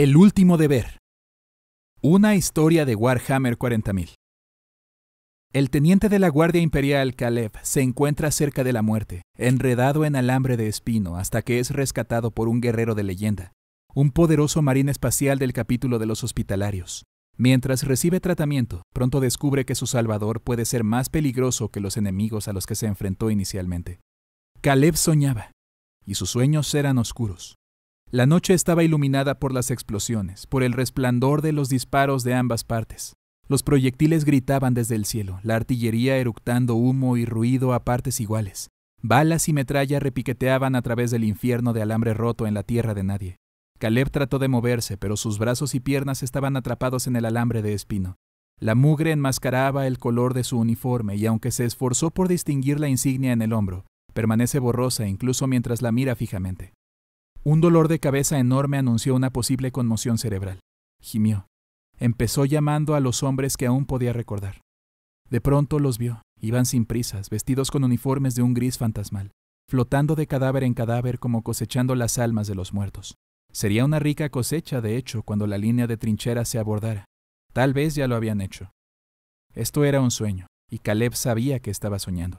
El último deber. Una historia de Warhammer 40.000. El teniente de la Guardia Imperial, Caleb, se encuentra cerca de la muerte, enredado en alambre de espino hasta que es rescatado por un guerrero de leyenda, un poderoso marín espacial del capítulo de los hospitalarios. Mientras recibe tratamiento, pronto descubre que su salvador puede ser más peligroso que los enemigos a los que se enfrentó inicialmente. Caleb soñaba, y sus sueños eran oscuros. La noche estaba iluminada por las explosiones, por el resplandor de los disparos de ambas partes. Los proyectiles gritaban desde el cielo, la artillería eructando humo y ruido a partes iguales. Balas y metralla repiqueteaban a través del infierno de alambre roto en la tierra de nadie. Caleb trató de moverse, pero sus brazos y piernas estaban atrapados en el alambre de espino. La mugre enmascaraba el color de su uniforme y aunque se esforzó por distinguir la insignia en el hombro, permanece borrosa incluso mientras la mira fijamente. Un dolor de cabeza enorme anunció una posible conmoción cerebral. Gimió. Empezó llamando a los hombres que aún podía recordar. De pronto los vio. Iban sin prisas, vestidos con uniformes de un gris fantasmal, flotando de cadáver en cadáver como cosechando las almas de los muertos. Sería una rica cosecha, de hecho, cuando la línea de trinchera se abordara. Tal vez ya lo habían hecho. Esto era un sueño, y Caleb sabía que estaba soñando.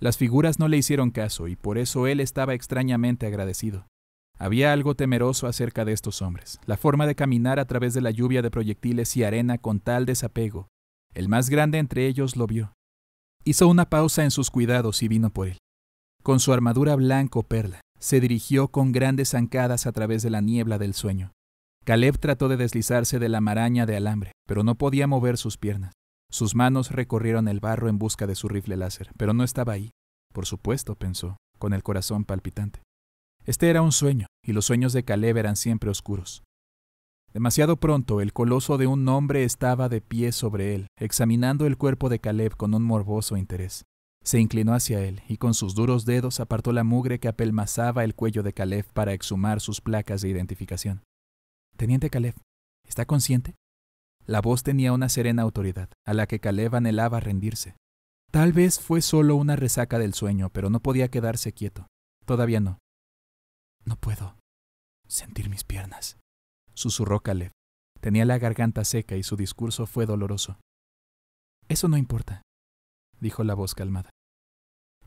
Las figuras no le hicieron caso, y por eso él estaba extrañamente agradecido. Había algo temeroso acerca de estos hombres, la forma de caminar a través de la lluvia de proyectiles y arena con tal desapego. El más grande entre ellos lo vio. Hizo una pausa en sus cuidados y vino por él. Con su armadura blanco perla, se dirigió con grandes zancadas a través de la niebla del sueño. Caleb trató de deslizarse de la maraña de alambre, pero no podía mover sus piernas. Sus manos recorrieron el barro en busca de su rifle láser, pero no estaba ahí. Por supuesto, pensó, con el corazón palpitante. Este era un sueño, y los sueños de Caleb eran siempre oscuros. Demasiado pronto el coloso de un hombre estaba de pie sobre él, examinando el cuerpo de Caleb con un morboso interés. Se inclinó hacia él y con sus duros dedos apartó la mugre que apelmazaba el cuello de Caleb para exhumar sus placas de identificación. Teniente Caleb, ¿está consciente? La voz tenía una serena autoridad, a la que Caleb anhelaba rendirse. Tal vez fue solo una resaca del sueño, pero no podía quedarse quieto. Todavía no. No puedo sentir mis piernas, susurró Caleb. Tenía la garganta seca y su discurso fue doloroso. Eso no importa, dijo la voz calmada.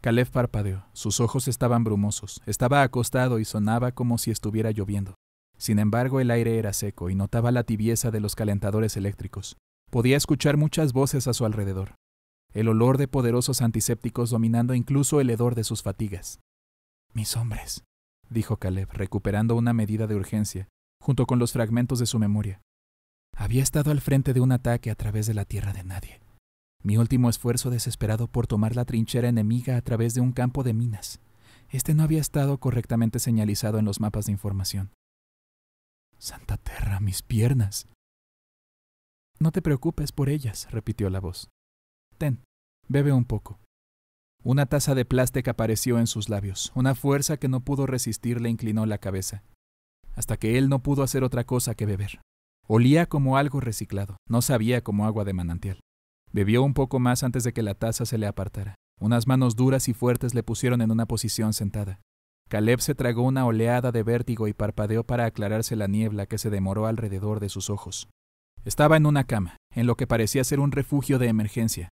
Caleb parpadeó, sus ojos estaban brumosos, estaba acostado y sonaba como si estuviera lloviendo. Sin embargo, el aire era seco y notaba la tibieza de los calentadores eléctricos. Podía escuchar muchas voces a su alrededor, el olor de poderosos antisépticos dominando incluso el hedor de sus fatigas. Mis hombres, dijo Caleb, recuperando una medida de urgencia, junto con los fragmentos de su memoria. Había estado al frente de un ataque a través de la tierra de nadie. Mi último esfuerzo desesperado por tomar la trinchera enemiga a través de un campo de minas. Este no había estado correctamente señalizado en los mapas de información. Santa Terra, mis piernas. No te preocupes por ellas, repitió la voz. Ten, bebe un poco. Una taza de plástico apareció en sus labios. Una fuerza que no pudo resistir le inclinó la cabeza, hasta que él no pudo hacer otra cosa que beber. Olía como algo reciclado, no sabía como agua de manantial. Bebió un poco más antes de que la taza se le apartara. Unas manos duras y fuertes le pusieron en una posición sentada. Caleb se tragó una oleada de vértigo y parpadeó para aclararse la niebla que se demoró alrededor de sus ojos. Estaba en una cama, en lo que parecía ser un refugio de emergencia,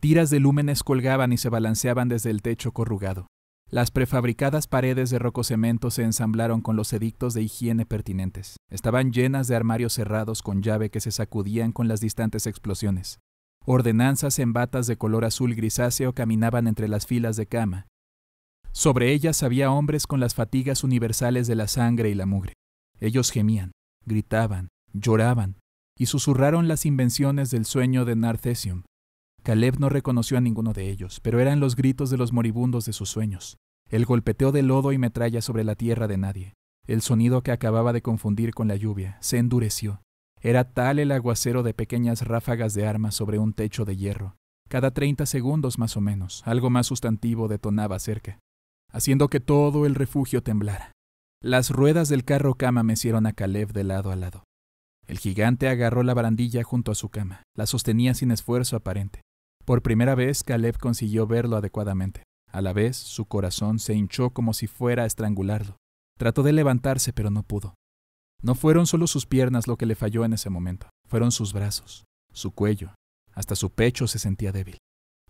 Tiras de lúmenes colgaban y se balanceaban desde el techo corrugado. Las prefabricadas paredes de rococemento se ensamblaron con los edictos de higiene pertinentes. Estaban llenas de armarios cerrados con llave que se sacudían con las distantes explosiones. Ordenanzas en batas de color azul grisáceo caminaban entre las filas de cama. Sobre ellas había hombres con las fatigas universales de la sangre y la mugre. Ellos gemían, gritaban, lloraban y susurraron las invenciones del sueño de Narcesium, Caleb no reconoció a ninguno de ellos, pero eran los gritos de los moribundos de sus sueños, el golpeteo de lodo y metralla sobre la tierra de nadie. El sonido que acababa de confundir con la lluvia se endureció. Era tal el aguacero de pequeñas ráfagas de armas sobre un techo de hierro. Cada 30 segundos más o menos, algo más sustantivo detonaba cerca, haciendo que todo el refugio temblara. Las ruedas del carro cama mecieron a Caleb de lado a lado. El gigante agarró la barandilla junto a su cama, la sostenía sin esfuerzo aparente. Por primera vez Caleb consiguió verlo adecuadamente. A la vez, su corazón se hinchó como si fuera a estrangularlo. Trató de levantarse, pero no pudo. No fueron solo sus piernas lo que le falló en ese momento, fueron sus brazos, su cuello, hasta su pecho se sentía débil.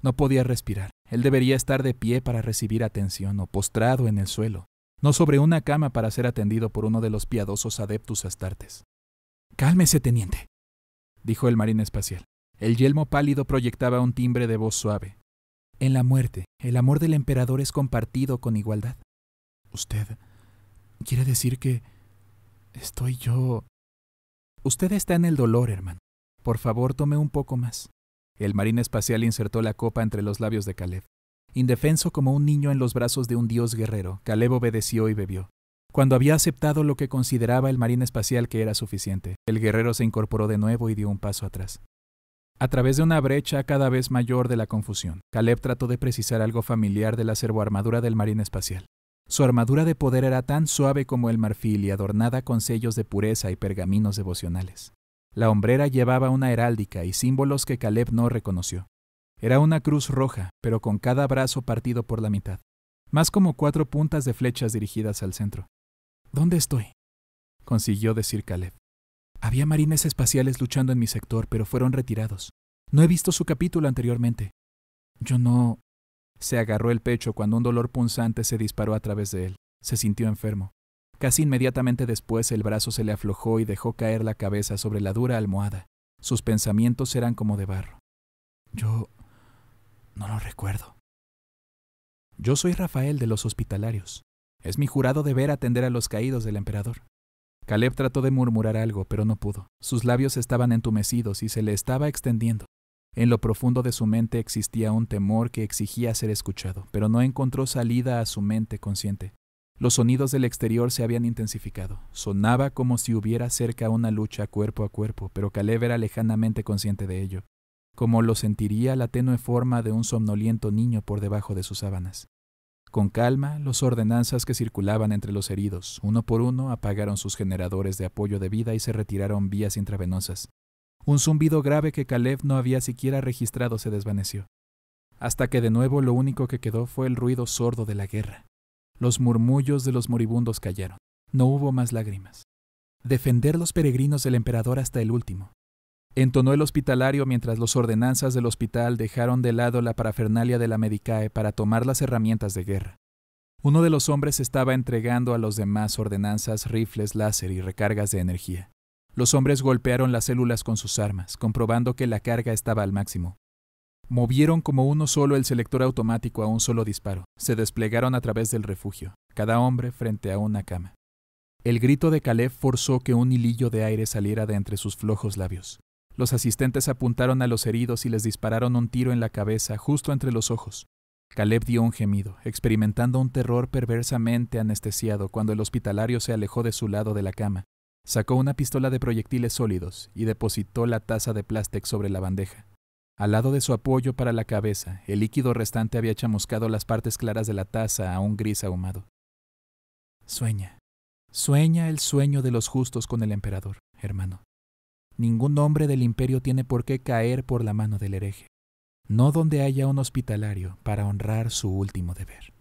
No podía respirar. Él debería estar de pie para recibir atención o postrado en el suelo, no sobre una cama para ser atendido por uno de los piadosos adeptus astartes. Cálmese, teniente, dijo el marín espacial. El yelmo pálido proyectaba un timbre de voz suave. En la muerte, el amor del emperador es compartido con igualdad. Usted quiere decir que... estoy yo... Usted está en el dolor, hermano. Por favor, tome un poco más. El marín espacial insertó la copa entre los labios de Caleb. Indefenso como un niño en los brazos de un dios guerrero, Caleb obedeció y bebió. Cuando había aceptado lo que consideraba el marín espacial que era suficiente, el guerrero se incorporó de nuevo y dio un paso atrás a través de una brecha cada vez mayor de la confusión. Caleb trató de precisar algo familiar de la servoarmadura del marine espacial. Su armadura de poder era tan suave como el marfil y adornada con sellos de pureza y pergaminos devocionales. La hombrera llevaba una heráldica y símbolos que Caleb no reconoció. Era una cruz roja, pero con cada brazo partido por la mitad, más como cuatro puntas de flechas dirigidas al centro. ¿Dónde estoy? consiguió decir Caleb. Había marines espaciales luchando en mi sector, pero fueron retirados. No he visto su capítulo anteriormente. Yo no... Se agarró el pecho cuando un dolor punzante se disparó a través de él. Se sintió enfermo. Casi inmediatamente después el brazo se le aflojó y dejó caer la cabeza sobre la dura almohada. Sus pensamientos eran como de barro. Yo... no lo recuerdo. Yo soy Rafael de los Hospitalarios. Es mi jurado deber atender a los caídos del emperador. Caleb trató de murmurar algo, pero no pudo. Sus labios estaban entumecidos y se le estaba extendiendo. En lo profundo de su mente existía un temor que exigía ser escuchado, pero no encontró salida a su mente consciente. Los sonidos del exterior se habían intensificado. Sonaba como si hubiera cerca una lucha cuerpo a cuerpo, pero Caleb era lejanamente consciente de ello, como lo sentiría la tenue forma de un somnoliento niño por debajo de sus sábanas. Con calma, los ordenanzas que circulaban entre los heridos, uno por uno, apagaron sus generadores de apoyo de vida y se retiraron vías intravenosas. Un zumbido grave que Caleb no había siquiera registrado se desvaneció, hasta que de nuevo lo único que quedó fue el ruido sordo de la guerra. Los murmullos de los moribundos callaron. No hubo más lágrimas. Defender los peregrinos del emperador hasta el último, entonó el hospitalario mientras los ordenanzas del hospital dejaron de lado la parafernalia de la Medicae para tomar las herramientas de guerra. Uno de los hombres estaba entregando a los demás ordenanzas, rifles, láser y recargas de energía. Los hombres golpearon las células con sus armas, comprobando que la carga estaba al máximo. Movieron como uno solo el selector automático a un solo disparo. Se desplegaron a través del refugio, cada hombre frente a una cama. El grito de Caleb forzó que un hilillo de aire saliera de entre sus flojos labios. Los asistentes apuntaron a los heridos y les dispararon un tiro en la cabeza, justo entre los ojos. Caleb dio un gemido, experimentando un terror perversamente anestesiado cuando el hospitalario se alejó de su lado de la cama. Sacó una pistola de proyectiles sólidos y depositó la taza de plástico sobre la bandeja. Al lado de su apoyo para la cabeza, el líquido restante había chamuscado las partes claras de la taza a un gris ahumado. Sueña. Sueña el sueño de los justos con el emperador, hermano ningún hombre del imperio tiene por qué caer por la mano del hereje, no donde haya un hospitalario para honrar su último deber.